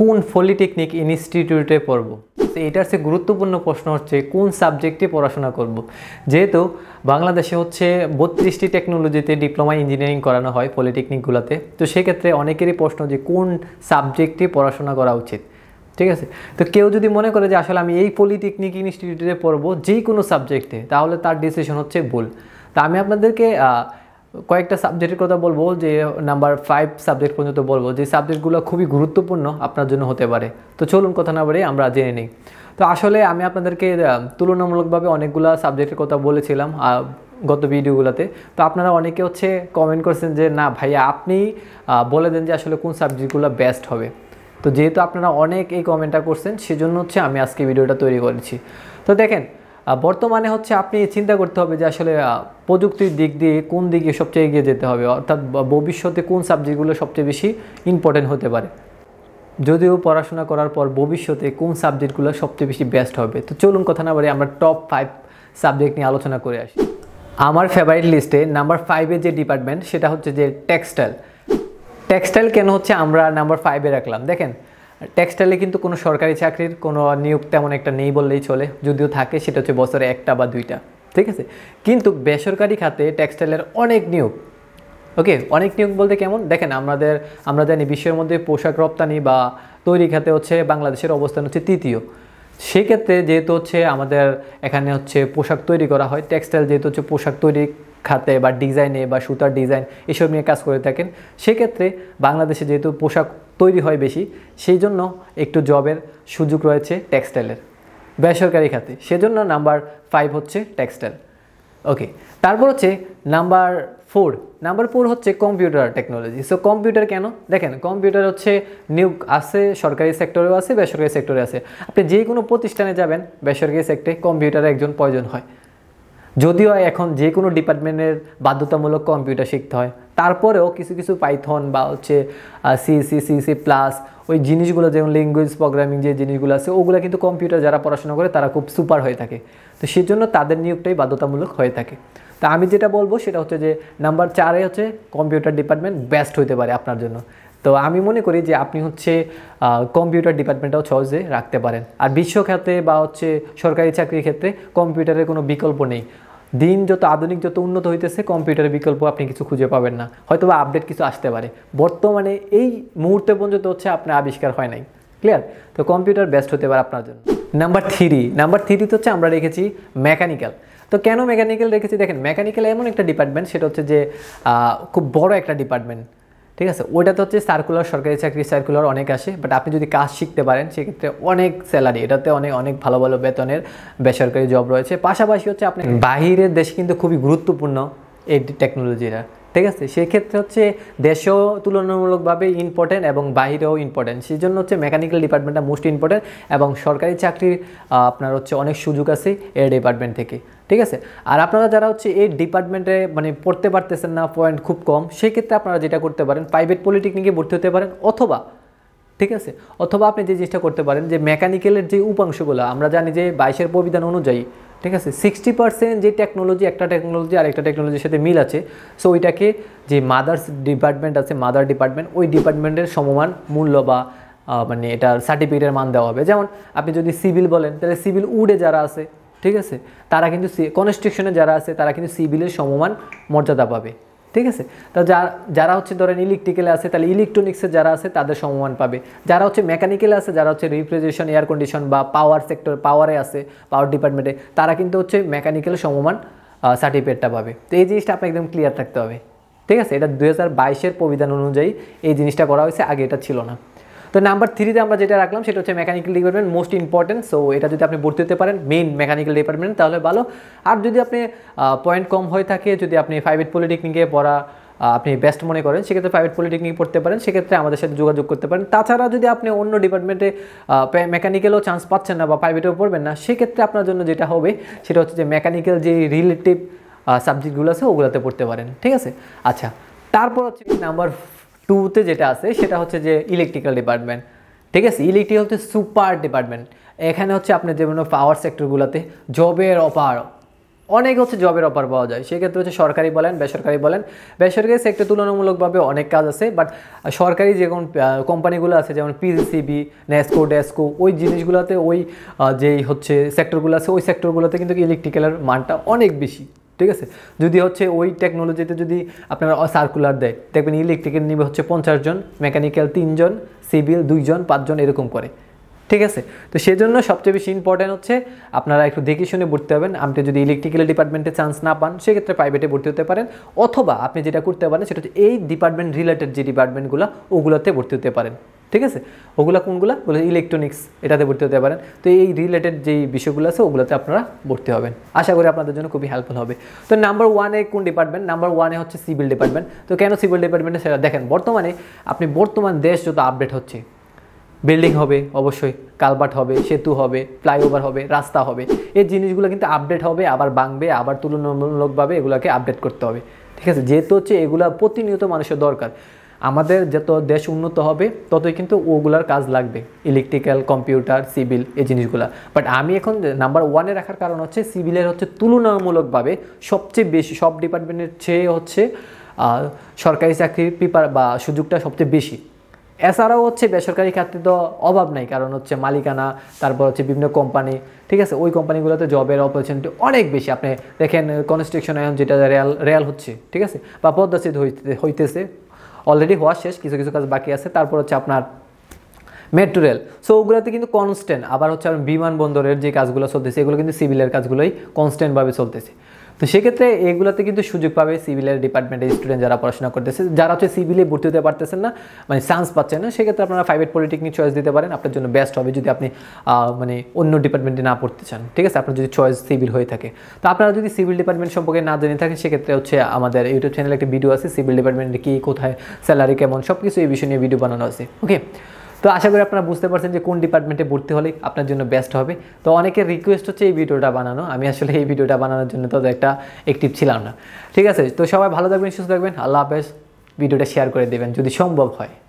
কোন পলিটেকনিক ইনস্টিটিউটে পড়ব তো এটার সে গুরুত্বপূর্ণ প্রশ্ন হচ্ছে কোন সাবজেক্টে পড়াশোনা করব। যেহেতু বাংলাদেশে হচ্ছে বত্রিশটি টেকনোলজিতে ডিপ্লোমা ইঞ্জিনিয়ারিং করানো হয় পলিটেকনিকগুলোতে তো সেক্ষেত্রে অনেকেরই প্রশ্ন যে কোন সাবজেক্টে পড়াশোনা করা উচিত ঠিক আছে তো কেউ যদি মনে করে যে আসলে আমি এই পলিটেকনিক ইনস্টিটিউটে পড়বো যে কোনো সাবজেক্টে তাহলে তার ডিসিশন হচ্ছে ভুল তা আমি আপনাদেরকে কয়েকটা সাবজেক্টের কথা বলবো যে নাম্বার ফাইভ সাবজেক্ট পর্যন্ত বলবো যে সাবজেক্টগুলো খুবই গুরুত্বপূর্ণ আপনার জন্য হতে পারে তো চলুন কথা না বলে আমরা জেনে নিই তো আসলে আমি আপনাদেরকে তুলনামূলকভাবে অনেকগুলো সাবজেক্টের কথা বলেছিলাম গত ভিডিওগুলোতে তো আপনারা অনেকে হচ্ছে কমেন্ট করছেন যে না ভাইয়া আপনি বলে দেন যে আসলে কোন সাবজেক্টগুলো বেস্ট হবে তো যেহেতু আপনারা অনেক এই কমেন্টটা করছেন সেজন্য হচ্ছে আমি আজকে ভিডিওটা তৈরি করেছি তো দেখেন বর্তমানে হচ্ছে আপনি চিন্তা করতে হবে যে আসলে প্রযুক্তির দিক দিয়ে কোন দিকে সবচেয়ে এগিয়ে যেতে হবে অর্থাৎ ভবিষ্যতে কোন সাবজেক্টগুলো সবচেয়ে বেশি ইম্পর্টেন্ট হতে পারে যদিও পড়াশোনা করার পর ভবিষ্যতে কোন সাবজেক্টগুলো সবচেয়ে বেশি বেস্ট হবে তো চলুন কথা না বাড়ি আমরা টপ ফাইভ সাবজেক্ট নিয়ে আলোচনা করে আসি আমার ফেভারিট লিস্টে নাম্বার ফাইভে যে ডিপার্টমেন্ট সেটা হচ্ছে যে টেক্সটাইল টেক্সটাইল কেন হচ্ছে আমরা নাম্বার ফাইভে রাখলাম দেখেন টেক্সটাইলে কিন্তু কোনো সরকারি চাকরির কোনো নিয়োগ তেমন একটা নেই বললেই চলে যদিও থাকে সেটা হচ্ছে বছরে একটা বা দুইটা ঠিক আছে কিন্তু বেসরকারি খাতে টেক্সটাইলের অনেক নিয়োগ ওকে অনেক নিয়োগ বলতে কেমন দেখেন আমাদের আমরা জানি বিশ্বের মধ্যে পোশাক রপ্তানি বা তৈরি খাতে হচ্ছে বাংলাদেশের অবস্থান হচ্ছে তৃতীয় সেক্ষেত্রে যেহেতু হচ্ছে আমাদের এখানে হচ্ছে পোশাক তৈরি করা হয় টেক্সটাইল যেহেতু হচ্ছে পোশাক তৈরি খাতে বা ডিজাইনে বা সুতার ডিজাইন এসব নিয়ে কাজ করে থাকেন সেক্ষেত্রে বাংলাদেশে যেহেতু পোশাক তৈরি হয় বেশি সেই জন্য একটু জবের সুযোগ রয়েছে টেক্সটাইলের বেসরকারি খাতে সেজন্য নাম্বার ফাইভ হচ্ছে টেক্সটাইল ওকে তারপর হচ্ছে নাম্বার ফোর নাম্বার ফোর হচ্ছে কম্পিউটার টেকনোলজি সো কম্পিউটার কেন দেখেন কম্পিউটার হচ্ছে নিয়োগ আছে সরকারি সেক্টরেও আছে বেসরকারি সেক্টরে আছে আপনি যে কোনো প্রতিষ্ঠানে যাবেন বেসরকারি সেক্টরে কম্পিউটারে একজন প্রয়োজন হয় যদিও এখন যে কোনো ডিপার্টমেন্টের বাধ্যতামূলক কম্পিউটার শিখতে হয় তারপরেও কিছু কিছু পাইথন বা হচ্ছে C C C C plus ওই জিনিসগুলো যেমন ল্যাঙ্গুয়েজ প্রোগ্রামিং যে জিনিসগুলো আছে ওগুলো কিন্তু কম্পিউটার যারা পড়াশোনা করে তারা খুব সুপার হয়ে থাকে তো সেজন্য তাদের নিয়োগটাই বাধ্যতামূলক হয়ে থাকে তো আমি যেটা বলবো সেটা হচ্ছে যে নাম্বার চারে হচ্ছে কম্পিউটার ডিপার্টমেন্ট বেস্ট হতে পারে আপনার জন্য তো আমি মনে করি যে আপনি হচ্ছে কম্পিউটার ডিপার্টমেন্টটাও সহজে রাখতে পারেন আর বিশ্বখ্যাতে বা হচ্ছে সরকারি চাকরির ক্ষেত্রে কম্পিউটারের কোনো বিকল্প নেই দিন যত আধুনিক যত উন্নত হইতেছে কম্পিউটারের বিকল্প আপনি কিছু খুঁজে পাবেন না হয়তো বা আপডেট কিছু আসতে পারে বর্তমানে এই মুহূর্তে পর্যন্ত হচ্ছে আপনার আবিষ্কার হয় নাই ক্লিয়ার তো কম্পিউটার বেস্ট হতে পারে আপনার জন্য নাম্বার থ্রি নাম্বার থ্রিতে হচ্ছে আমরা রেখেছি মেকানিক্যাল তো কেন মেকানিক্যাল রেখেছি দেখেন মেকানিক্যাল এমন একটা ডিপার্টমেন্ট সেটা হচ্ছে যে খুব বড় একটা ডিপার্টমেন্ট ঠিক আছে তো হচ্ছে সার্কুলার সরকারি চাকরি সার্কুলার অনেক আসে বাট আপনি যদি কাজ শিখতে পারেন সেক্ষেত্রে অনেক স্যালারি এটাতে অনেক অনেক ভালো ভালো বেতনের বেসরকারি জব রয়েছে পাশাপাশি হচ্ছে আপনি বাহিরের দেশে কিন্তু খুবই গুরুত্বপূর্ণ এই টেকনোলজিটা ঠিক আছে সেক্ষেত্রে হচ্ছে দেশেও তুলনামূলকভাবে ইম্পর্টেন্ট এবং বাইরেও ইম্পর্টেন্ট সেই জন্য হচ্ছে মেকানিক্যাল ডিপার্টমেন্টটা মোস্ট ইম্পর্টেন্ট এবং সরকারি চাকরির আপনার হচ্ছে অনেক সুযোগ আছে এর ডিপার্টমেন্ট থেকে ঠিক আছে আর আপনারা যারা হচ্ছে এই ডিপার্টমেন্টে মানে পড়তে পারতেছেন না পয়েন্ট খুব কম সেই ক্ষেত্রে আপনারা যেটা করতে পারেন প্রাইভেট পলিটেকনিকে ভর্তি হতে পারেন অথবা ঠিক আছে অথবা আপনি যে জিনিসটা করতে পারেন যে মেকানিক্যালের যে উপাংশগুলো আমরা জানি যে বাইশের প্রবিধান অনুযায়ী ঠিক আছে সিক্সটি পার্সেন্ট যে টেকনোলজি একটা টেকনোলজি আর একটা টেকনোলজির সাথে মিল আছে সো ওইটাকে যে মাদার্স ডিপার্টমেন্ট আছে মাদার ডিপার্টমেন্ট ওই ডিপার্টমেন্টের সমমান মূল্য বা মানে এটার সার্টিফিকেটের মান দেওয়া হবে যেমন আপনি যদি সিভিল বলেন তাহলে সিভিল উডে যারা আছে ঠিক আছে তারা কিন্তু কনস্ট্রিকশনে যারা আছে তারা কিন্তু সিভিলের সমমান মর্যাদা পাবে ঠিক আছে তা যারা হচ্ছে ধরেন ইলেকট্রিক্যালে আছে তাহলে ইলেকট্রনিক্সে যারা আছে তাদের সমমান পাবে যারা হচ্ছে মেকানিক্যালে আছে যারা হচ্ছে রিফ্রিজারেশন এয়ার কন্ডিশন বা পাওয়ার সেক্টর পাওয়ারে আছে পাওয়ার ডিপার্টমেন্টে তারা কিন্তু হচ্ছে মেকানিক্যাল সমমান সার্টিফিকেটটা পাবে তো এই জিনিসটা আপনার একদম ক্লিয়ার থাকতে হবে ঠিক আছে এটা দু হাজার বাইশের প্রবিধান অনুযায়ী এই জিনিসটা করা হয়েছে আগে এটা ছিল না তো নাম্বার থ্রিতে আমরা যেটা রাখলাম সেটা হচ্ছে mechanical department most important so এটা যদি আপনি ভর্তি হতে পারেন মেন মেকানিক্যাল ডিপার্টমেন্ট তাহলে ভালো আর যদি আপনি পয়েন্ট কম হয়ে থাকে যদি আপনি প্রাইভেট পলিটেকনিকে পড়া আপনি বেস্ট মনে করেন সেক্ষেত্রে প্রাইভেট পলিটেকনিক পড়তে পারেন সেক্ষেত্রে আমাদের সাথে যোগাযোগ করতে পারেন তাছাড়া যদি আপনি অন্য ডিপার্টমেন্টে মেকানিক্যালও চান্স পাচ্ছেন না বা প্রাইভেটেও পড়বেন না সেক্ষেত্রে আপনার জন্য যেটা হবে সেটা হচ্ছে যে মেকানিক্যাল যে রিলেটিভ সাবজেক্টগুলো আছে ওগুলোতে পড়তে পারেন ঠিক আছে আচ্ছা তারপর হচ্ছে নাম্বার টুতে যেটা আছে সেটা হচ্ছে যে ইলেকট্রিক্যাল ডিপার্টমেন্ট ঠিক আছে ইলেকট্রিক্যাল হচ্ছে সুপার ডিপার্টমেন্ট এখানে হচ্ছে আপনার যেমন পাওয়ার সেক্টরগুলোতে জবের অপার অনেক হচ্ছে জবের অফার পাওয়া যায় সেক্ষেত্রে হচ্ছে সরকারি বলেন বেসরকারি বলেন বেসরকারি সেক্টর তুলনামূলকভাবে অনেক কাজ আছে বাট সরকারি যে কোন কোম্পানিগুলো আছে যেমন পিসিবি নেসকো ডেস্কো ওই জিনিসগুলোতে ওই যেই হচ্ছে সেক্টরগুলো আছে ওই সেক্টরগুলোতে কিন্তু ইলেকট্রিক্যালের মানটা অনেক বেশি ঠিক আছে যদি হচ্ছে ওই টেকনোলজিতে যদি আপনারা সার্কুলার দেয় দেখবেন ইলেকট্রিকের নিবে হচ্ছে পঞ্চাশ জন মেকানিক্যাল তিনজন সিভিল দুইজন পাঁচজন এরকম করে ঠিক আছে তো সেজন্য সবচেয়ে বেশি ইম্পর্ট্যান্ট হচ্ছে আপনারা একটু দেখে শুনে ভর্তি হবেন আপনি যদি ইলেকট্রিক্যাল ডিপার্টমেন্টে চান্স না পান সেক্ষেত্রে প্রাইভেটে ভর্তি হতে পারেন অথবা আপনি যেটা করতে পারেন সেটা হচ্ছে এই ডিপার্টমেন্ট রিলেটেড যে ডিপার্টমেন্টগুলো ওগুলোতে ভর্তি হতে পারেন ঠিক আছে ওগুলা কোনগুলা বলে ইলেকট্রনিক্স এটাতে ভর্তি হতে পারেন তো এই রিলেটেড যেই বিষয়গুলো আছে ওগুলোতে আপনারা ভর্তি হবেন আশা করি আপনাদের জন্য খুবই হেল্পফুল হবে তো নাম্বার ওয়ানে কোন ডিপার্টমেন্ট নাম্বার ওয়ানে হচ্ছে সিভিল ডিপার্টমেন্ট তো কেন সিভিল ডিপার্টমেন্টে সেটা দেখেন বর্তমানে আপনি বর্তমান দেশ যত আপডেট হচ্ছে বিল্ডিং হবে অবশ্যই কালবাট হবে সেতু হবে ফ্লাইওভার হবে রাস্তা হবে এই জিনিসগুলো কিন্তু আপডেট হবে আবার বাংবে আবার তুলনামূলকভাবে এগুলোকে আপডেট করতে হবে ঠিক আছে যেহেতু হচ্ছে এগুলা প্রতিনিয়ত মানুষের দরকার আমাদের যত দেশ উন্নত হবে ততই কিন্তু ওগুলার কাজ লাগবে ইলেকট্রিক্যাল কম্পিউটার সিভিল এই জিনিসগুলো বাট আমি এখন নাম্বার ওয়ানে রাখার কারণ হচ্ছে সিভিলের হচ্ছে তুলনামূলকভাবে সবচেয়ে বেশি সব ডিপার্টমেন্টের চেয়ে হচ্ছে সরকারি চাকরির পেপার বা সুযোগটা সবচেয়ে বেশি এছাড়াও হচ্ছে বেসরকারি ক্ষেত্রে তো অভাব নাই কারণ হচ্ছে মালিকানা তারপর হচ্ছে বিভিন্ন কোম্পানি ঠিক আছে ওই কোম্পানিগুলোতে জবের অপরচুনিটি অনেক বেশি আপনি দেখেন কনস্ট্রাকশন এখন যেটা রেয়াল রেয়াল হচ্ছে ঠিক আছে বা পদ্মাচিত হইতেছে অলরেডি হওয়া শেষ কিছু কিছু কাজ বাকি আছে তারপর হচ্ছে আপনার মেট্রো রেল সো ওগুলোতে কিন্তু কনস্ট্যান্ট আবার হচ্ছে বিমানবন্দরের যে কাজগুলো চলতেছে এগুলো কিন্তু সিভিলের কাজগুলোই কনস্ট্যান্টভাবে চলতেছে তো সেক্ষেত্রে এগুলোতে কিন্তু সুযোগ পাবে সিভিলের ডিপার্টমেন্টের স্টুডেন্ট যারা পড়াশোনা করতেছে যারা হচ্ছে সিভিলে ভর্তি হতে পারতেছেন না মানে চান্স পাচ্ছেন না সেক্ষেত্রে আপনারা প্রাইভেট পলিটেকনিক চয়েস দিতে পারেন আপনার জন্য বেস্ট হবে যদি আপনি মানে অন্য ডিপার্টমেন্টে না পড়তে চান ঠিক আছে আপনার যদি চয়েস সিভিল হয়ে থাকে তো আপনারা যদি সিভিল ডিপার্টমেন্ট সম্পর্কে না জেনে থাকেন সেক্ষেত্রে হচ্ছে আমাদের ইউটিউব চ্যানেলে একটা ভিডিও আছে সিভিল ডিপার্টমেন্টে কী কোথায় স্যালারি কেমন সব কিছু এই বিষয় নিয়ে ভিডিও বানানো আছে ওকে তো আশা করি আপনারা বুঝতে পারছেন যে কোন ডিপার্টমেন্টে ভর্তি হলে আপনার জন্য বেস্ট হবে তো অনেকের রিকোয়েস্ট হচ্ছে এই ভিডিওটা বানানো আমি আসলে এই ভিডিওটা বানানোর জন্য তো একটা অ্যাক্টিভ ছিলাম না ঠিক আছে তো সবাই ভালো থাকবেন সুস্থ থাকবেন আল্লাহ হাফেজ ভিডিওটা শেয়ার করে দেবেন যদি সম্ভব হয়